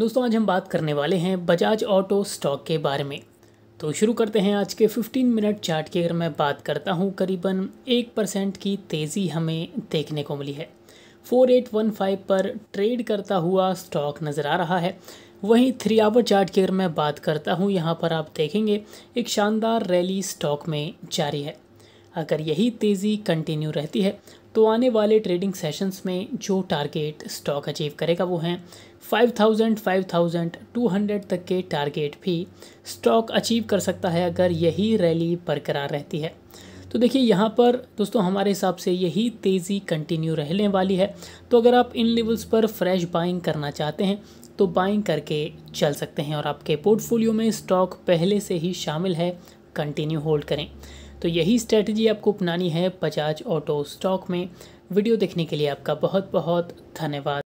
दोस्तों आज हम बात करने वाले हैं बजाज ऑटो स्टॉक के बारे में तो शुरू करते हैं आज के 15 मिनट चार्ट की अगर मैं बात करता हूँ करीबन एक परसेंट की तेज़ी हमें देखने को मिली है 4815 पर ट्रेड करता हुआ स्टॉक नज़र आ रहा है वहीं थ्री आवर चार्ट की अगर मैं बात करता हूँ यहाँ पर आप देखेंगे एक शानदार रैली स्टॉक में जारी है अगर यही तेज़ी कंटिन्यू रहती है तो आने वाले ट्रेडिंग सेशंस में जो टारगेट स्टॉक अचीव करेगा वो हैं 5000, 5200 तक के टारगेट भी स्टॉक अचीव कर सकता है अगर यही रैली बरकरार रहती है तो देखिए यहाँ पर दोस्तों हमारे हिसाब से यही तेज़ी कंटिन्यू रहने वाली है तो अगर आप इन लेवल्स पर फ्रेश बाइंग करना चाहते हैं तो बाइंग करके चल सकते हैं और आपके पोर्टफोलियो में स्टॉक पहले से ही शामिल है कंटिन्यू होल्ड करें तो यही स्ट्रेटजी आपको अपनानी है बजाज ऑटो स्टॉक में वीडियो देखने के लिए आपका बहुत बहुत धन्यवाद